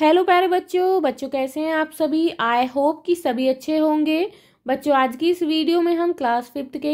hello प्यारे बच्चों बच्चों कैसे हैं आप सभी आई होप कि सभी अच्छे होंगे बच्चों आज की इस वीडियो में हम क्लास फिफ्थ के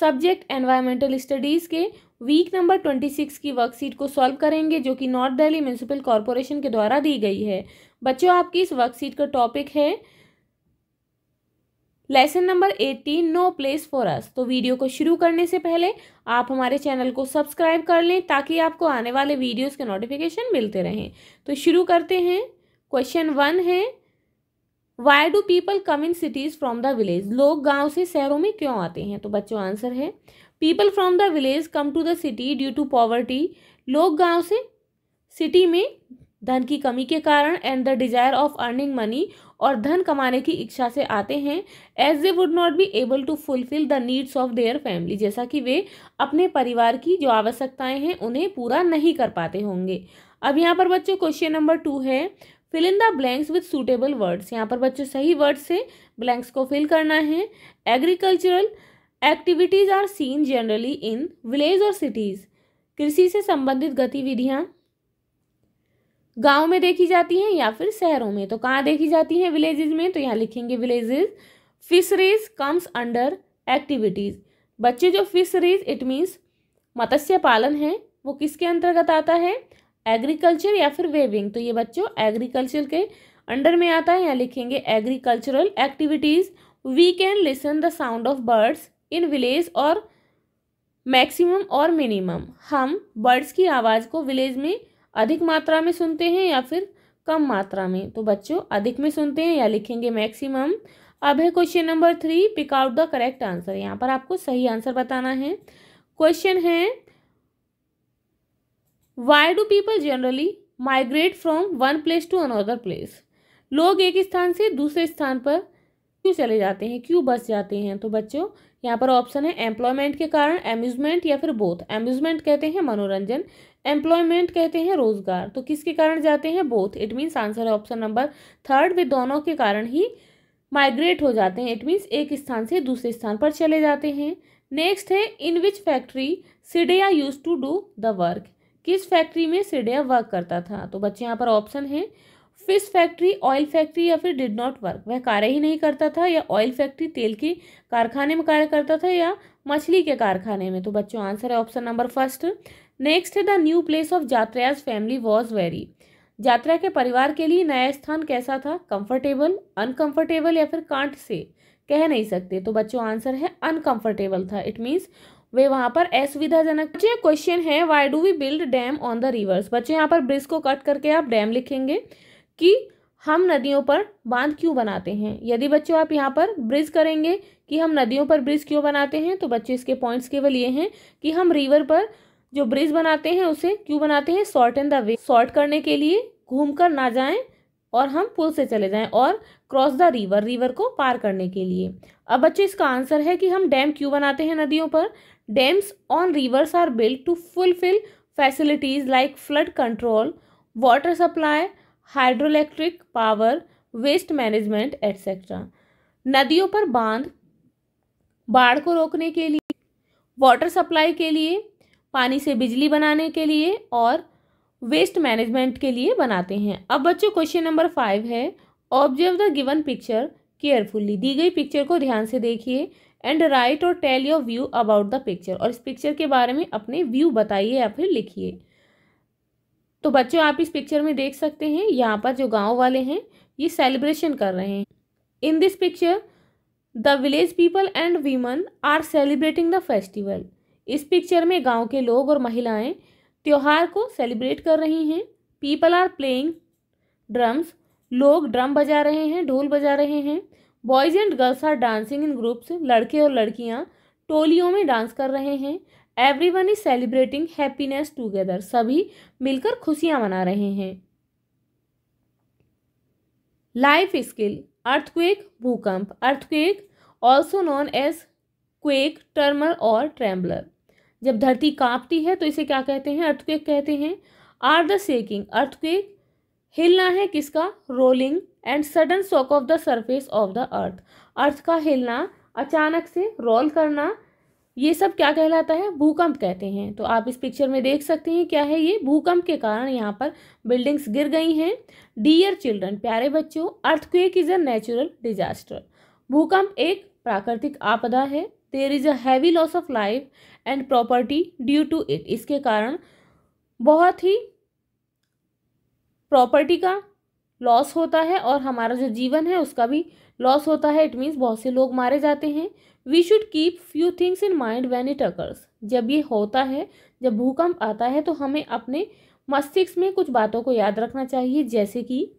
सब्जेक्ट एनवायरमेंटल स्टडीज़ के वीक नंबर ट्वेंटी सिक्स की वर्कशीट को सॉल्व करेंगे जो कि नॉर्थ दिल्ली म्यूनसिपल कॉरपोरेशन के द्वारा दी गई है बच्चों आपकी इस वर्कशीट का टॉपिक है lesson number eighteen no place for us तो वीडियो को शुरू करने से पहले आप हमारे चैनल को सब्सक्राइब कर लें ताकि आपको आने वाले वीडियोस के नोटिफिकेशन मिलते रहें तो शुरू करते हैं क्वेश्चन वन है why do people come in cities from the village लोग गांव से शहरों में क्यों आते हैं तो बच्चों आंसर है people from the village come to the city due to poverty लोग गाँव से सिटी में धन की कमी के कारण and the desire of earning money और धन कमाने की इच्छा से आते हैं as they would not be able to fulfil the needs of their family जैसा कि वे अपने परिवार की जो आवश्यकताएं हैं उन्हें पूरा नहीं कर पाते होंगे अब यहाँ पर बच्चों क्वेश्चन नंबर टू है fill in the blanks with suitable words यहाँ पर बच्चों सही वर्ड्स से ब्लैंक्स को फिल करना है agricultural activities are seen generally in village और सिटीज़ कृषि से संबंधित गतिविधियाँ गाँव में देखी जाती हैं या फिर शहरों में तो कहाँ देखी जाती हैं विलेजेस में तो यहाँ लिखेंगे villages fisheries comes under activities बच्चे जो फिशरीज इट मीन्स मत्स्य पालन है वो किसके अंतर्गत आता है एग्रीकल्चर या फिर वेविंग तो ये बच्चों एग्रीकल्चर के अंडर में आता है यहाँ लिखेंगे agricultural activities we can listen the sound of birds in village और मैक्सिमम और मिनिमम हम बर्ड्स की आवाज़ को विलेज में अधिक मात्रा में सुनते हैं या फिर कम मात्रा में तो बच्चों अधिक में सुनते हैं या लिखेंगे मैक्सिमम अब है question number three pick out the correct answer यहाँ पर आपको सही आंसर बताना है क्वेश्चन है why do people generally migrate from one place to another place लोग एक स्थान से दूसरे स्थान पर क्यों चले जाते हैं क्यों बस जाते हैं तो बच्चों यहाँ पर ऑप्शन है एम्प्लॉयमेंट के कारण एम्यूजमेंट या फिर बोथ एम्यूजमेंट कहते हैं मनोरंजन एम्प्लॉयमेंट कहते हैं रोजगार तो किसके कारण जाते हैं बोथ इट मीन्स आंसर है ऑप्शन नंबर थर्ड वे दोनों के कारण ही माइग्रेट हो जाते हैं इट मीन्स एक स्थान से दूसरे स्थान पर चले जाते हैं नेक्स्ट है इन विच फैक्ट्री सिडिया use to do the work किस फैक्ट्री में सिडिया वर्क करता था तो बच्चे यहाँ पर ऑप्शन है फिश फैक्ट्री ऑयल फैक्ट्री या फिर डिड नॉट वर्क वह कार्य ही नहीं करता था या ऑयल फैक्ट्री तेल के कारखाने में कार्य करता था या मछली के कारखाने में तो बच्चों आंसर है option number first next the new place of जात्रायाज फैमिली वॉज वेरी जात्रा के परिवार के लिए नया स्थान कैसा था कंफर्टेबल अनकंफर्टेबल या फिर कांट से कह नहीं सकते तो बच्चों आंसर है अनकंफर्टेबल था इट मीन्स वे वहाँ पर असुविधाजनक बच्चे क्वेश्चन है why do we build dam on the rivers बच्चे यहाँ पर ब्रिज को कट करके आप डैम लिखेंगे कि हम नदियों पर बांध क्यों बनाते हैं यदि बच्चों आप यहाँ पर ब्रिज करेंगे कि हम नदियों पर ब्रिज क्यों बनाते हैं तो बच्चे इसके पॉइंट्स केवल ये हैं कि हम रिवर पर जो ब्रिज बनाते हैं उसे क्यों बनाते हैं short an the way short करने के लिए घूम कर ना जाएं और हम पुल से चले जाएं और क्रॉस द रिवर रिवर को पार करने के लिए अब बच्चों इसका आंसर है कि हम डैम क्यों बनाते हैं नदियों पर dams on rivers are build to fulfil facilities like flood control water supply hydro electric power waste management etcetera नदियों पर बांध बाढ़ को रोकने के लिए वाटर सप्लाई के लिए पानी से बिजली बनाने के लिए और वेस्ट मैनेजमेंट के लिए बनाते हैं अब बच्चों क्वेश्चन नंबर फाइव है observe the given picture carefully दी गई पिक्चर को ध्यान से देखिए एंड राइट और tell your view about the picture और इस पिक्चर के बारे में अपने व्यू बताइए या फिर लिखिए तो बच्चों आप इस पिक्चर में देख सकते हैं यहाँ पर जो गांव वाले हैं ये सेलिब्रेशन कर रहे हैं in this picture the village people and women are celebrating the festival इस पिक्चर में गांव के लोग और महिलाएं त्यौहार को सेलिब्रेट कर रही हैं पीपल आर प्लेइंग ड्रम्स लोग ड्रम बजा रहे हैं ढोल बजा रहे हैं boys and girls are dancing in groups लड़के और लड़कियां टोलियों में डांस कर रहे हैं everyone is celebrating happiness together सभी मिलकर खुशियाँ मना रहे हैं लाइफ स्किल अर्थक्वेक भूकंप earthquake also known as quake tremor और ट्रैम्बलर जब धरती कांपती है तो इसे क्या कहते हैं अर्थक्वेक कहते हैं आर द सेकिंग अर्थक्वेक हिलना है किसका rolling and sudden shock of the surface of the earth earth का हिलना अचानक से रोल करना ये सब क्या कहलाता है भूकंप कहते हैं तो आप इस पिक्चर में देख सकते हैं क्या है ये भूकंप के कारण यहाँ पर बिल्डिंग्स गिर गई हैं डियर चिल्ड्रन प्यारे बच्चों earthquake is a natural disaster भूकंप एक प्राकृतिक आपदा है there is a heavy loss of life and property due to it इसके कारण बहुत ही प्रॉपर्टी का लॉस होता है और हमारा जो जीवन है उसका भी लॉस होता है इट मीन्स बहुत से लोग मारे जाते हैं we should keep few things in mind when it occurs जब ये होता है जब भूकंप आता है तो हमें अपने मस्तिष्क में कुछ बातों को याद रखना चाहिए जैसे कि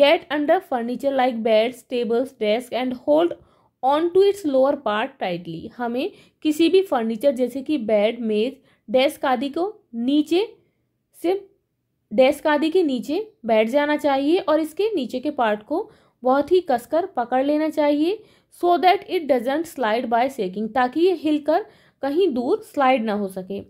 get under furniture like beds tables desk and hold on to its lower part tightly हमें किसी भी फर्नीचर जैसे कि बेड मेज डेस्क आदि को नीचे से डेस्क आदि के नीचे बैठ जाना चाहिए और इसके नीचे के पार्ट को बहुत ही कसकर पकड़ लेना चाहिए so that it doesn't slide by shaking ताकि ये हिलकर कहीं दूर स्लाइड ना हो सके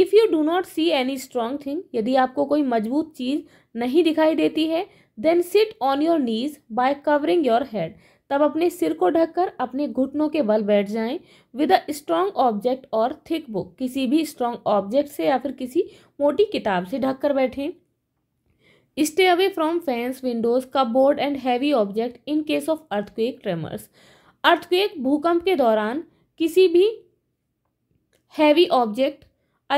if you do not see any strong thing यदि आपको कोई मजबूत चीज़ नहीं दिखाई देती है then sit on your knees by covering your head तब अपने सिर को ढककर अपने घुटनों के बल बैठ जाएं विद अ स्ट्रांग ऑब्जेक्ट और थिक बुक किसी भी स्ट्रॉन्ग ऑब्जेक्ट से या फिर किसी मोटी किताब से ढककर बैठें stay away from fans windows cupboard and heavy object in case of earthquake tremors earthquake भूकंप के दौरान किसी भी हैवी ऑब्जेक्ट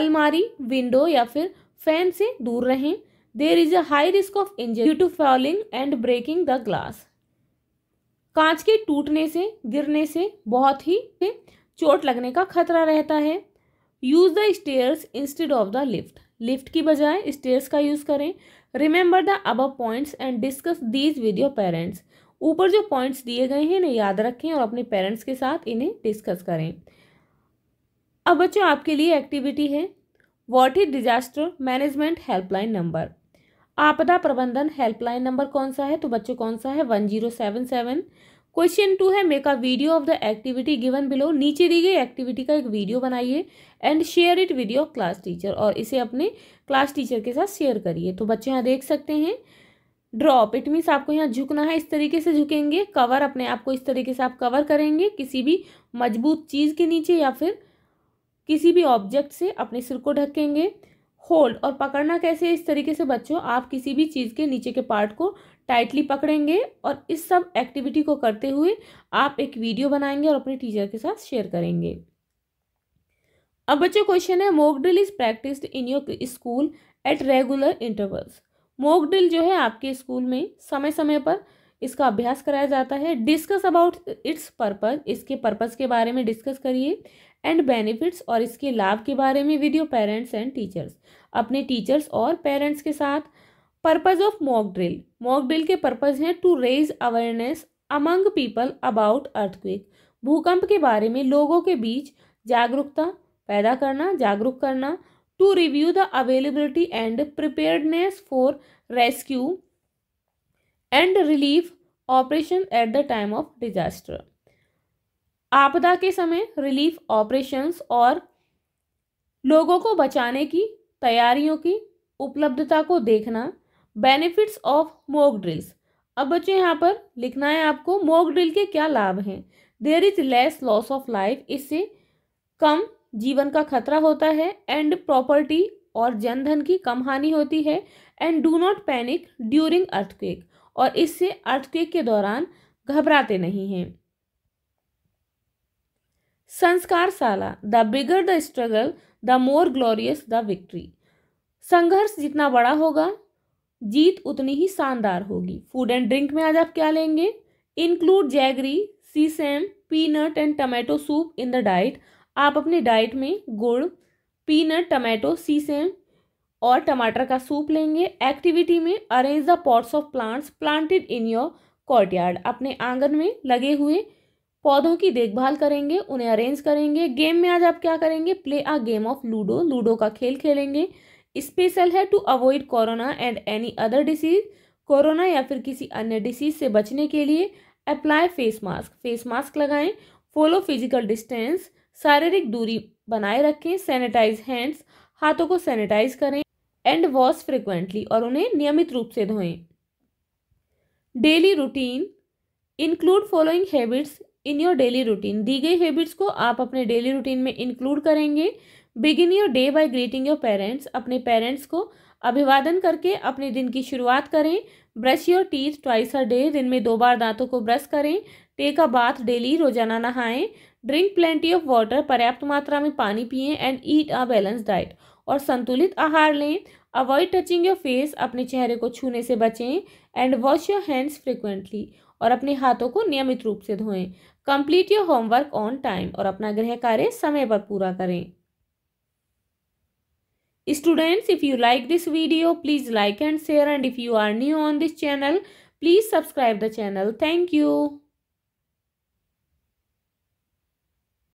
अलमारी विंडो या फिर फैन से दूर रहें there is a high risk of injury to falling and breaking the glass कांच के टूटने से गिरने से बहुत ही चोट लगने का खतरा रहता है use the stairs instead of the lift lift की बजाय स्टेयर्स का यूज़ करें remember the above points and discuss these with your parents ऊपर जो पॉइंट्स दिए गए हैं इन्हें याद रखें और अपने पेरेंट्स के साथ इन्हें डिस्कस करें अब बच्चों आपके लिए एक्टिविटी है what is disaster management helpline number आपदा प्रबंधन हेल्पलाइन नंबर कौन सा है तो बच्चों कौन सा है one zero seven seven question two है make a video of the activity given below नीचे दी गई एक्टिविटी का एक वीडियो बनाइए and share it with your class teacher और इसे अपने क्लास टीचर के साथ शेयर करिए तो बच्चे यहाँ देख सकते हैं ड्रॉप इट मीन्स आपको यहाँ झुकना है इस तरीके से झुकेंगे कवर अपने आप को इस तरीके से आप कवर करेंगे किसी भी मजबूत चीज़ के नीचे या फिर किसी भी ऑब्जेक्ट से अपने सिर को ढकेंगे होल्ड और पकड़ना कैसे इस तरीके से बच्चों आप किसी भी चीज़ के नीचे के पार्ट को टाइटली पकड़ेंगे और इस सब एक्टिविटी को करते हुए आप एक वीडियो बनाएंगे और अपने टीचर के साथ शेयर करेंगे अब बच्चों क्वेश्चन है mock drill is practised in your school at regular intervals mock drill जो है आपके स्कूल में समय समय पर इसका अभ्यास कराया जाता है डिस्कस अबाउट इट्स पर्पज इसके पर्पज के बारे में डिस्कस करिए एंड बेनिफिट्स और इसके लाभ के बारे में वीडियो पेरेंट्स एंड टीचर्स अपने टीचर्स और पेरेंट्स के साथ purpose of mock drill mock drill के पर्पज हैं to raise awareness among people about earthquake भूकंप के बारे में लोगों के बीच जागरूकता पैदा करना जागरूक करना to review the availability and preparedness for rescue and relief operation at the time of disaster आपदा के समय रिलीफ ऑपरेशंस और लोगों को बचाने की तैयारियों की उपलब्धता को देखना बेनिफिट्स ऑफ मोक ड्रिल्स अब बच्चों यहाँ पर लिखना है आपको मोक ड्रिल के क्या लाभ हैं there is less loss of life इससे कम जीवन का खतरा होता है एंड प्रॉपर्टी और जनधन की कम हानि होती है and do not panic during earthquake और इससे अर्थक्वेक के दौरान घबराते नहीं हैं संस्कार साला the bigger the struggle the more glorious the victory संघर्ष जितना बड़ा होगा जीत उतनी ही शानदार होगी फूड एंड ड्रिंक में आज आप क्या लेंगे include jaggery sesame peanut and tomato soup in the diet आप अपनी डाइट में गुड़ पीनट सी सीसेम और टमाटर का सूप लेंगे एक्टिविटी में arrange the pots of plants planted in your courtyard अपने आंगन में लगे हुए पौधों की देखभाल करेंगे उन्हें अरेंज करेंगे गेम में आज आप क्या करेंगे play a game of ludo ludo का खेल खेलेंगे स्पेशल है to avoid corona and any other disease corona या फिर किसी अन्य डिसीज से बचने के लिए apply face mask face mask लगाएं फॉलो फिजिकल डिस्टेंस शारीरिक दूरी बनाए रखें सैनिटाइज हैंड्स हाथों को सैनिटाइज करें एंड वॉश फ्रिक्वेंटली और उन्हें नियमित रूप से धोएं daily routine include following habits in your daily routine दी गई हैबिट्स को आप अपने डेली रूटीन में इंक्लूड करेंगे begin your day by greeting your parents अपने पेरेंट्स को अभिवादन करके अपने दिन की शुरुआत करें brush your teeth twice a day दिन में दो बार दांतों को ब्रश करें टेक अ बाथ डेली रोजाना नहाएं ड्रिंक प्लेंटी ऑफ वाटर पर्याप्त मात्रा में पानी पिएं and eat a balance diet और संतुलित आहार लें अवॉइड टचिंग योर फेस अपने चेहरे को छूने से बचें and wash your hands frequently और अपने हाथों को नियमित रूप से धोएं complete your homework on time और अपना गृह कार्य समय पर पूरा करें students if you like this video please like and share and if you are new on this channel please subscribe the channel thank you